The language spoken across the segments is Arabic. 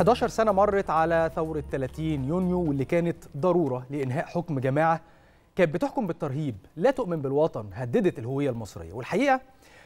11 سنة مرت على ثورة 30 يونيو واللي كانت ضرورة لإنهاء حكم جماعة كانت بتحكم بالترهيب لا تؤمن بالوطن هددت الهوية المصرية والحقيقة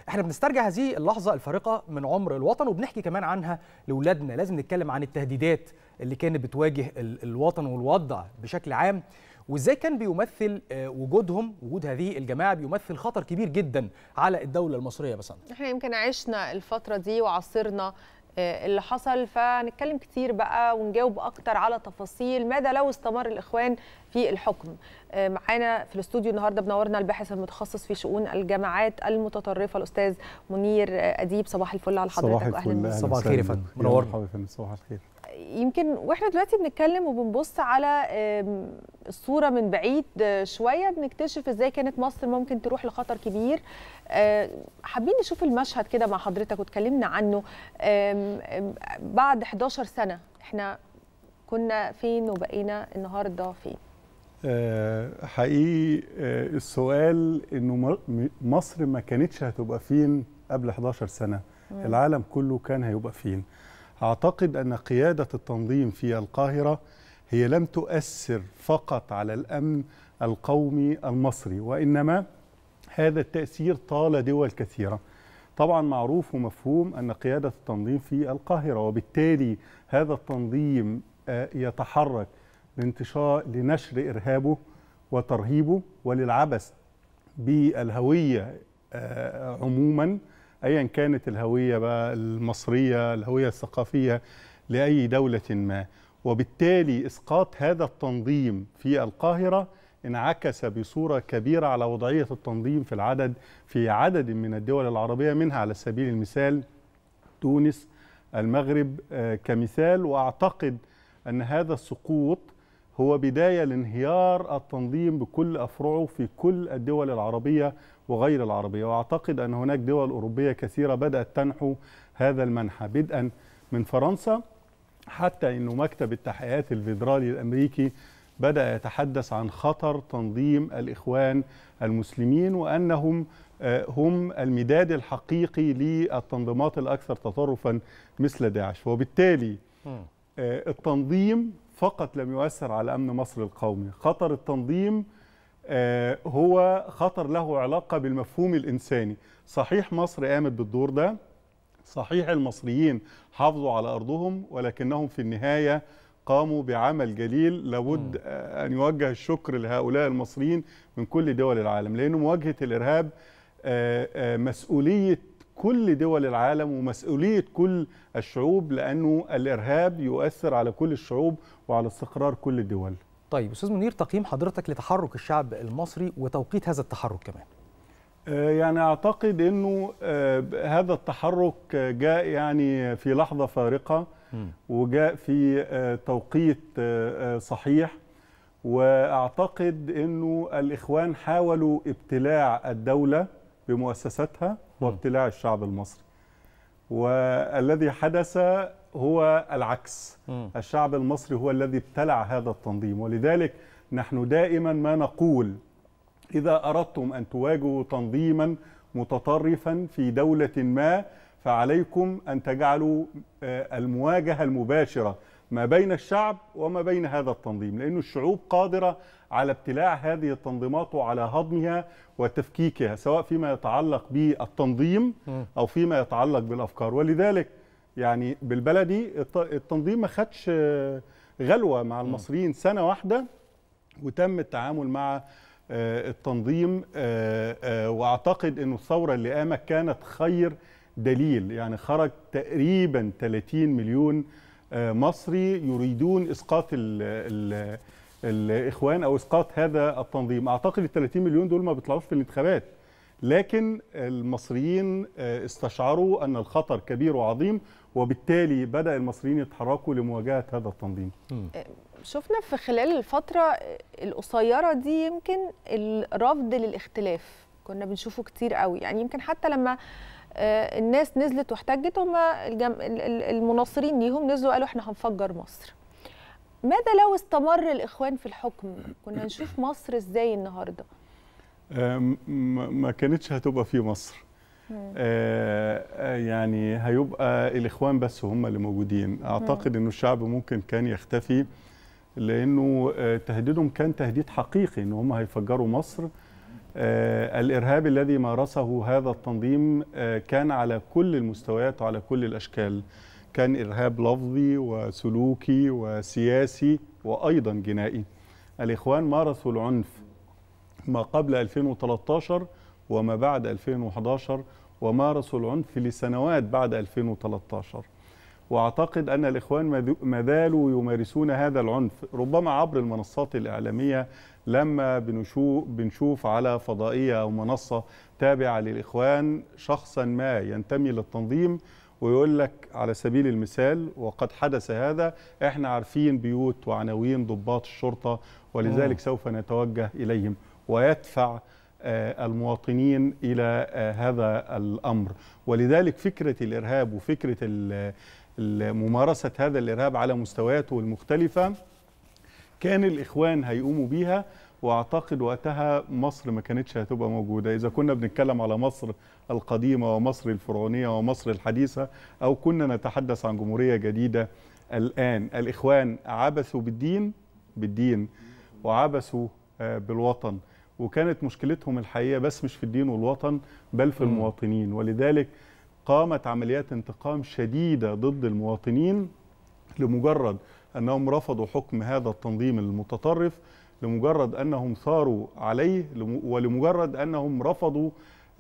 احنا بنسترجع هذه اللحظة الفارقة من عمر الوطن وبنحكي كمان عنها لأولادنا لازم نتكلم عن التهديدات اللي كانت بتواجه الوطن والوضع بشكل عام وازاي كان بيمثل آه، وجودهم وجود هذه الجماعه بيمثل خطر كبير جدا على الدوله المصريه بس احنا يمكن عشنا الفتره دي وعاصرنا آه، اللي حصل فهنتكلم كتير بقى ونجاوب اكتر على تفاصيل ماذا لو استمر الاخوان في الحكم آه، معانا في الاستوديو النهارده بنورنا الباحث المتخصص في شؤون الجامعات المتطرفه الاستاذ منير آه، اديب صباح الفل على حضرتك واهلا بيك صباح الخير يا فندم منور صباح الخير يمكن واحنا دلوقتي بنتكلم وبنبص على الصوره من بعيد آه، شويه بنكتشف ازاي كانت مصر ممكن تروح لخطر كبير آه، حابين نشوف المشهد كده مع حضرتك وتكلمنا عنه بعد 11 سنه احنا كنا فين وبقينا النهارده فين آه، حقيقي السؤال انه مصر ما كانتش هتبقى فين قبل 11 سنه العالم كله كان هيبقى فين أعتقد أن قيادة التنظيم في القاهرة هي لم تؤثر فقط على الأمن القومي المصري وإنما هذا التأثير طال دول كثيرة طبعا معروف ومفهوم أن قيادة التنظيم في القاهرة وبالتالي هذا التنظيم آه، يتحرك لانتشار لنشر إرهابه وترهيبه وللعبث بالهوية آه، عموما ايا كانت الهويه بقى المصريه الهويه الثقافيه لاي دوله ما وبالتالي اسقاط هذا التنظيم في القاهره انعكس بصوره كبيره على وضعيه التنظيم في العدد في عدد من الدول العربيه منها على سبيل المثال تونس المغرب آه، كمثال واعتقد ان هذا السقوط هو بدايه لانهيار التنظيم بكل افرعه في كل الدول العربيه وغير العربية وأعتقد أن هناك دول أوروبية كثيرة بدأت تنحو هذا المنحى بدءا من فرنسا حتى أن مكتب التحقيقات الفيدرالي الأمريكي بدأ يتحدث عن خطر تنظيم الإخوان المسلمين وأنهم آه، هم المداد الحقيقي للتنظيمات الأكثر تطرفا مثل داعش وبالتالي آه، التنظيم فقط لم يؤثر على أمن مصر القومي خطر التنظيم آه، هو خطر له علاقة بالمفهوم الإنساني صحيح مصر قامت بالدور ده صحيح المصريين حافظوا على أرضهم ولكنهم في النهاية قاموا بعمل جليل لابد آه، أن يوجه الشكر لهؤلاء المصريين من كل دول العالم لأن مواجهة الإرهاب آه، مسؤولية كل دول العالم ومسؤولية كل الشعوب لأنه الإرهاب يؤثر على كل الشعوب وعلى استقرار كل الدول طيب استاذ منير تقييم حضرتك لتحرك الشعب المصري وتوقيت هذا التحرك كمان آه، يعني اعتقد انه آه، هذا التحرك جاء يعني في لحظه فارقه وجاء في آه، توقيت صحيح واعتقد انه الاخوان حاولوا ابتلاع الدوله بمؤسساتها وابتلاع الشعب المصري والذي حدث هو العكس الشعب المصري هو الذي ابتلع هذا التنظيم ولذلك نحن دائما ما نقول إذا أردتم أن تواجهوا تنظيما متطرفا في دولة ما فعليكم أن تجعلوا آه، المواجهة المباشرة ما بين الشعب وما بين هذا التنظيم لأن الشعوب قادرة على ابتلاع هذه التنظيمات وعلى هضمها وتفكيكها سواء فيما يتعلق بالتنظيم أو فيما يتعلق بالأفكار ولذلك يعني بالبلدي التنظيم ما خدش غلوه مع المصريين سنه واحده وتم التعامل مع آه، التنظيم آه، آه، واعتقد انه الثوره اللي قامت كانت خير دليل يعني خرج تقريبا 30 مليون مصري يريدون اسقاط الـ الـ الاخوان او اسقاط هذا التنظيم اعتقد ال 30 مليون دول ما بيطلعوش في الانتخابات لكن المصريين آه، استشعروا أن الخطر كبير وعظيم وبالتالي بدأ المصريين يتحركوا لمواجهة هذا التنظيم آه، شفنا في خلال الفترة آه، القصيرة دي يمكن الرفض للاختلاف كنا بنشوفه كتير قوي يعني يمكن حتى لما الناس نزلت واحتجت هم المناصرين ليهم نزلوا قالوا احنا هنفجر مصر ماذا لو استمر الإخوان في الحكم كنا نشوف مصر ازاي النهارده آه، ما كانتش هتبقى في مصر آه، آه، يعني هيبقى الاخوان بس هم اللي موجودين اعتقد انه الشعب ممكن كان يختفي لانه تهديدهم كان تهديد حقيقي ان هم هيفجروا مصر الارهاب الذي مارسه هذا التنظيم كان على كل المستويات وعلى كل الاشكال كان ارهاب لفظي وسلوكي وسياسي وايضا جنائي الاخوان مارسوا العنف ما قبل 2013 وما بعد 2011 ومارسوا العنف لسنوات بعد 2013 واعتقد ان الاخوان ما زالوا يمارسون هذا العنف ربما عبر المنصات الاعلاميه لما بنشوف على فضائيه او منصه تابعه للاخوان شخصا ما ينتمي للتنظيم ويقول لك على سبيل المثال وقد حدث هذا احنا عارفين بيوت وعناوين ضباط الشرطه ولذلك آه. سوف نتوجه اليهم ويدفع آه، المواطنين الى آه، هذا الامر ولذلك فكره الارهاب وفكره ممارسه هذا الارهاب على مستوياته المختلفه كان الاخوان هيقوموا بيها واعتقد وقتها مصر ما كانتش هتبقى موجوده اذا كنا بنتكلم على مصر القديمه ومصر الفرعونيه ومصر الحديثه او كنا نتحدث عن جمهوريه جديده الان الاخوان عبثوا بالدين بالدين وعبثوا آه، بالوطن وكانت مشكلتهم الحقيقه بس مش في الدين والوطن بل في المواطنين ولذلك قامت عمليات انتقام شديده ضد المواطنين لمجرد انهم رفضوا حكم هذا التنظيم المتطرف لمجرد انهم ثاروا عليه ولمجرد انهم رفضوا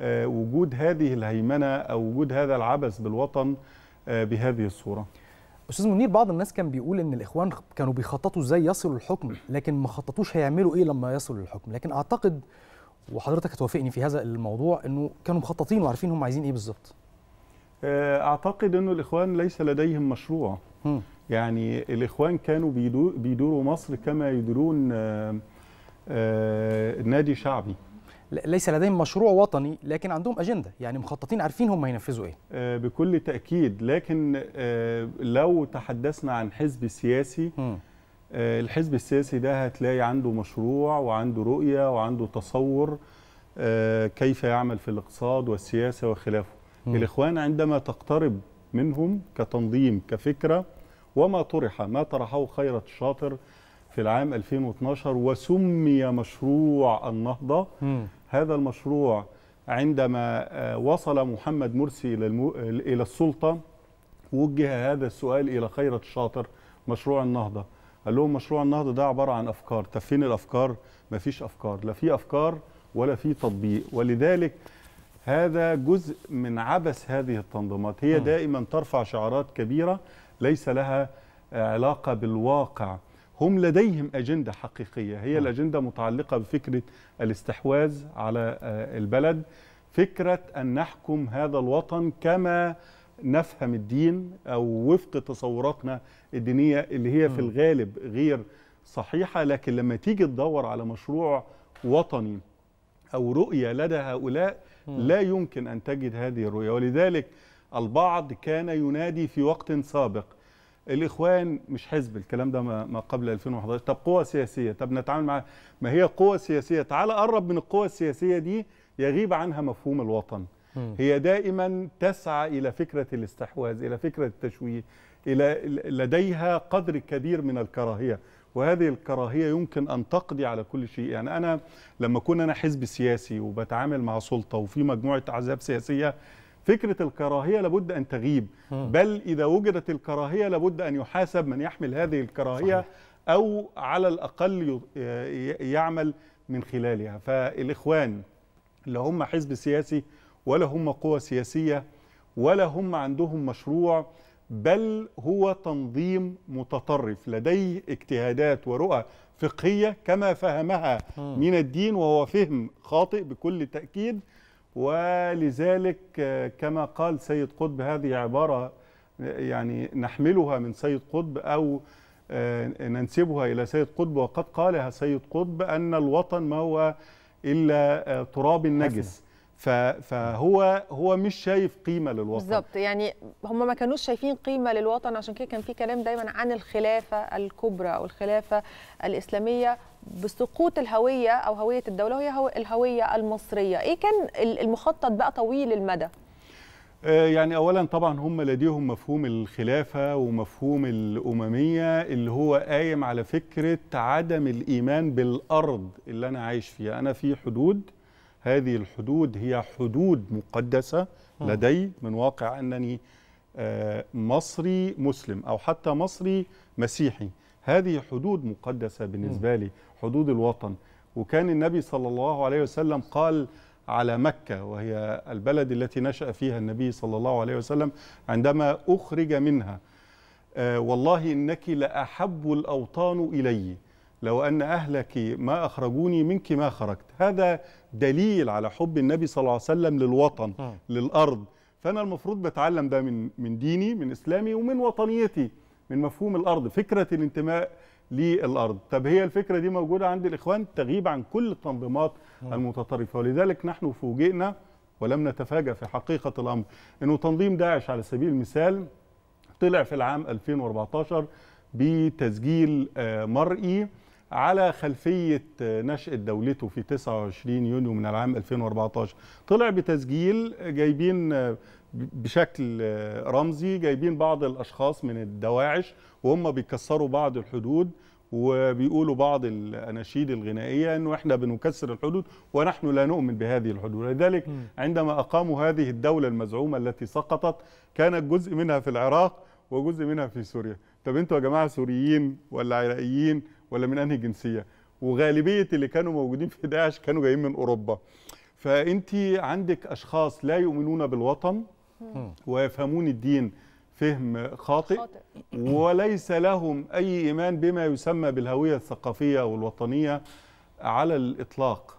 آه، وجود هذه الهيمنه او وجود هذا العبث بالوطن آه، بهذه الصوره استاذ منير بعض الناس كان بيقول ان الاخوان كانوا بيخططوا ازاي يصلوا الحكم لكن ما خططوش هيعملوا ايه لما يصلوا للحكم لكن اعتقد وحضرتك هتوافقني في هذا الموضوع انه كانوا مخططين وعارفين هم عايزين ايه بالظبط آه، اعتقد انه الاخوان ليس لديهم مشروع م. يعني الاخوان كانوا بيدوروا مصر كما يديرون آه، آه، نادي شعبي ليس لديهم مشروع وطني لكن عندهم اجنده يعني مخططين عارفين هم هينفذوا ايه آه، بكل تاكيد لكن آه، لو تحدثنا عن حزب سياسي آه، الحزب السياسي ده هتلاقي عنده مشروع وعنده رؤيه وعنده تصور كيف يعمل في الاقتصاد والسياسه وخلافه م. الاخوان عندما تقترب منهم كتنظيم كفكره وما طرح ما طرحه خيرة الشاطر في العام 2012 وسمي مشروع النهضة م. هذا المشروع عندما آه، وصل محمد مرسي إلى السلطة وجه هذا السؤال إلى خيرة الشاطر مشروع النهضة قال لهم مشروع النهضة ده عبارة عن أفكار طب فين الأفكار؟ مفيش أفكار لا في أفكار ولا في تطبيق ولذلك هذا جزء من عبث هذه التنظيمات هي دائما ترفع شعارات كبيرة ليس لها آه، علاقة بالواقع هم لديهم أجندة حقيقية هي نعم. الأجندة متعلقة بفكرة الاستحواذ على آه، البلد فكرة أن نحكم هذا الوطن كما نفهم الدين أو وفق تصوراتنا الدينية اللي هي في نعم. الغالب غير صحيحة لكن لما تيجي تدور على مشروع وطني أو رؤية لدى هؤلاء نعم. لا يمكن أن تجد هذه الرؤية ولذلك البعض كان ينادي في وقت سابق الاخوان مش حزب الكلام ده ما قبل 2011 طب قوى سياسيه طب نتعامل مع ما هي قوى سياسيه تعال قرب من القوى السياسيه دي يغيب عنها مفهوم الوطن هي دائما تسعى الى فكره الاستحواذ الى فكره التشويه الى لديها قدر كبير من الكراهيه وهذه الكراهيه يمكن ان تقضي على كل شيء يعني انا لما كنا انا حزب سياسي وبتعامل مع سلطه وفي مجموعه احزاب سياسيه فكرة الكراهية لابد أن تغيب بل إذا وجدت الكراهية لابد أن يحاسب من يحمل هذه الكراهية صحيح. أو على الأقل يعمل من خلالها فالإخوان لا هم حزب سياسي ولا هم قوة سياسية ولا هم عندهم مشروع بل هو تنظيم متطرف لديه اجتهادات ورؤى فقهية كما فهمها من الدين وهو فهم خاطئ بكل تأكيد ولذلك آه، كما قال سيد قطب هذه عبارة يعني نحملها من سيد قطب أو آه، ننسبها إلى سيد قطب وقد قالها سيد قطب أن الوطن ما هو إلا آه، تراب نجس فهو هو مش شايف قيمه للوطن بالظبط يعني هم ما كانوش شايفين قيمه للوطن عشان كده كان في كلام دايما عن الخلافه الكبرى او الخلافه الاسلاميه بسقوط الهويه او هويه الدوله وهي الهويه المصريه ايه كان المخطط بقى طويل المدى آه، يعني اولا طبعا هم لديهم مفهوم الخلافه ومفهوم الامميه اللي هو قايم على فكره عدم الايمان بالارض اللي انا عايش فيها انا في حدود هذه الحدود هي حدود مقدسة لدي من واقع أنني آه، مصري مسلم أو حتى مصري مسيحي هذه حدود مقدسة بالنسبة لي حدود الوطن وكان النبي صلى الله عليه وسلم قال على مكة وهي البلد التي نشأ فيها النبي صلى الله عليه وسلم عندما أخرج منها آه، والله إنك لأحب الأوطان إليّ لو أن أهلك ما أخرجوني منك ما خرجت هذا دليل على حب النبي صلى الله عليه وسلم للوطن م. للأرض فأنا المفروض بتعلم ده من من ديني من إسلامي ومن وطنيتي من مفهوم الأرض فكرة الانتماء للأرض طب هي الفكرة دي موجودة عند الإخوان تغيب عن كل التنظيمات م. المتطرفة ولذلك نحن فوجئنا ولم نتفاجأ في حقيقة الأمر أنه تنظيم داعش على سبيل المثال طلع في العام 2014 بتسجيل آه، مرئي على خلفية آه، نشأة دولته في 29 يونيو من العام 2014 طلع بتسجيل آه، جايبين آه، بشكل رمزي جايبين بعض الأشخاص من الدواعش وهم بيكسروا بعض الحدود وبيقولوا بعض الاناشيد الغنائيه انه احنا بنكسر الحدود ونحن لا نؤمن بهذه الحدود، لذلك عندما اقاموا هذه الدوله المزعومه التي سقطت كانت جزء منها في العراق وجزء منها في سوريا، طب انتوا يا جماعه سوريين ولا عراقيين ولا من انهي جنسيه وغالبيه اللي كانوا موجودين في داعش كانوا جايين من اوروبا فانت عندك اشخاص لا يؤمنون بالوطن ويفهمون الدين فهم خاطئ وليس لهم اي ايمان بما يسمى بالهويه الثقافيه او الوطنيه على الاطلاق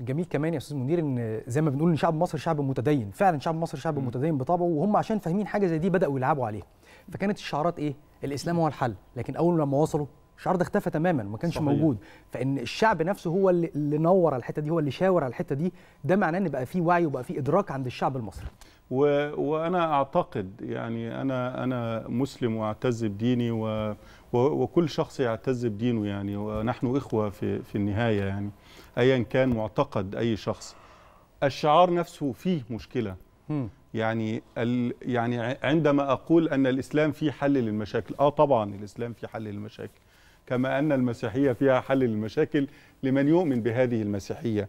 جميل كمان يا استاذ منير ان زي ما بنقول ان شعب مصر شعب متدين فعلا شعب مصر شعب م. متدين بطبعه وهم عشان فاهمين حاجه زي دي بداوا يلعبوا عليها فكانت الشعارات ايه الاسلام هو الحل لكن اول لما وصلوا الشعار ده اختفى تماما وما كانش صحيح. موجود فان الشعب نفسه هو اللي نور الحته دي هو اللي شاور على الحته دي ده معناه ان بقى في وعي وبقى في ادراك عند الشعب المصري و... وانا اعتقد يعني انا انا مسلم واعتز بديني و... و... وكل شخص يعتز بدينه يعني ونحن اخوه في في النهايه يعني ايا كان معتقد اي شخص الشعار نفسه فيه مشكله م. يعني ال... يعني عندما اقول ان الاسلام فيه حل للمشاكل اه طبعا الاسلام فيه حل للمشاكل كما أن المسيحية فيها حل للمشاكل لمن يؤمن بهذه المسيحية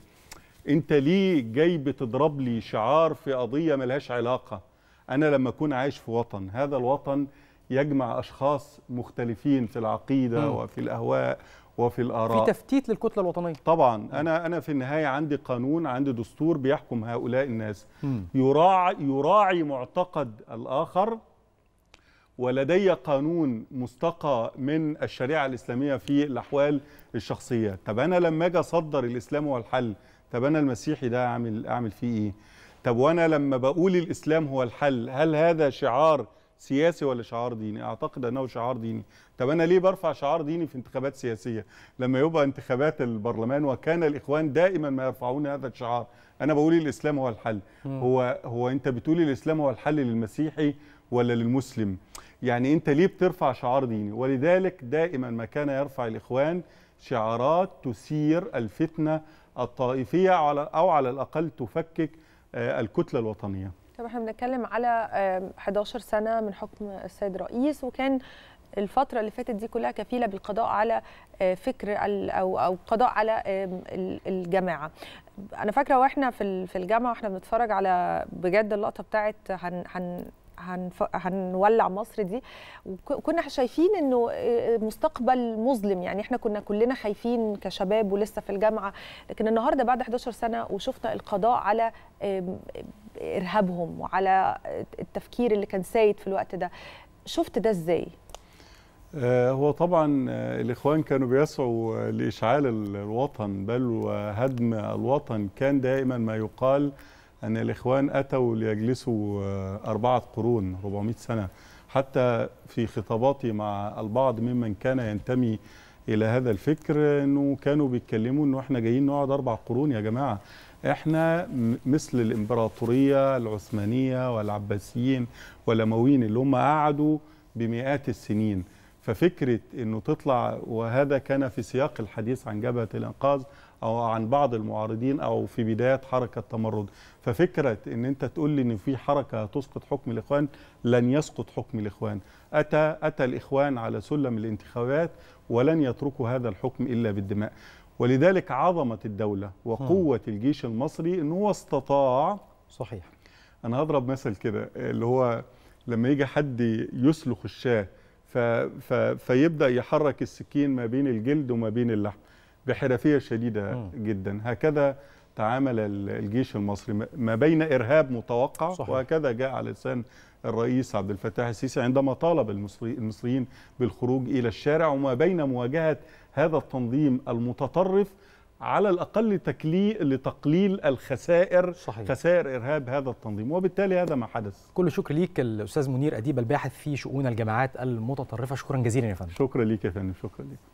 أنت ليه جاي بتضرب لي شعار في قضية ملهاش علاقة أنا لما أكون عايش في وطن هذا الوطن يجمع أشخاص مختلفين في العقيدة م. وفي الأهواء وفي الآراء في تفتيت للكتلة الوطنية طبعا أنا أنا في النهاية عندي قانون عندي دستور بيحكم هؤلاء الناس يراعي يراعي معتقد الآخر ولدي قانون مستقى من الشريعه الاسلاميه في الاحوال الشخصيه طب انا لما اجي اصدر الاسلام هو الحل طب انا المسيحي ده اعمل اعمل فيه ايه طب وانا لما بقول الاسلام هو الحل هل هذا شعار سياسي ولا شعار ديني اعتقد انه شعار ديني طب انا ليه برفع شعار ديني في انتخابات سياسيه لما يبقى انتخابات البرلمان وكان الاخوان دائما ما يرفعون هذا الشعار انا بقول الاسلام هو الحل م. هو هو انت بتقول الاسلام هو الحل للمسيحي ولا للمسلم يعني انت ليه بترفع شعار ديني ولذلك دائما ما كان يرفع الاخوان شعارات تثير الفتنه الطائفيه على او على الاقل تفكك آه، الكتله الوطنيه طب احنا بنتكلم على 11 سنه من حكم السيد رئيس وكان الفتره اللي فاتت دي كلها كفيله بالقضاء على آه، فكر او او قضاء على الجماعه انا فاكره واحنا في الجامعه واحنا بنتفرج على بجد اللقطه بتاعه هنف... هنولع مصر دي وكنا شايفين انه مستقبل مظلم يعني احنا كنا كلنا خايفين كشباب ولسه في الجامعه لكن النهارده بعد 11 سنه وشفنا القضاء على ارهابهم وعلى آه، التفكير اللي كان سايد في الوقت ده شفت ده ازاي آه، هو طبعا آه، الاخوان كانوا بيسعوا لاشعال الوطن بل وهدم الوطن كان دائما ما يقال أن الإخوان أتوا ليجلسوا آه، أربعة قرون 400 سنة حتى في خطاباتي مع البعض ممن كان ينتمي إلى هذا الفكر أنه كانوا بيتكلموا أنه إحنا جايين نقعد أربع قرون يا جماعة إحنا مثل الإمبراطورية العثمانية والعباسيين والأمويين اللي هم قعدوا بمئات السنين ففكره انه تطلع وهذا كان في سياق الحديث عن جبهه الانقاذ او عن بعض المعارضين او في بدايه حركه تمرد ففكره ان انت تقول لي ان في حركه تسقط حكم الاخوان لن يسقط حكم الاخوان اتى اتى الاخوان على سلم الانتخابات ولن يتركوا هذا الحكم الا بالدماء ولذلك عظمه الدوله وقوه الجيش المصري انه هو استطاع صحيح انا هضرب مثل كده اللي هو لما يجي حد يسلخ الشاه ف... ف... فيبدا يحرك السكين ما بين الجلد وما بين اللحم بحرفيه شديده م. جدا هكذا تعامل الجيش المصري ما بين ارهاب متوقع صحيح. وهكذا جاء على لسان الرئيس عبد الفتاح السيسي عندما طالب المصريين بالخروج الى الشارع وما بين مواجهه هذا التنظيم المتطرف على الاقل تكلي لتقليل الخسائر صحيح. خسائر ارهاب هذا التنظيم وبالتالي هذا ما حدث كل شكر ليك الاستاذ منير اديب الباحث في شؤون الجماعات المتطرفه شكرا جزيلا يا فندم شكرا ليك يا فندم شكرا ليك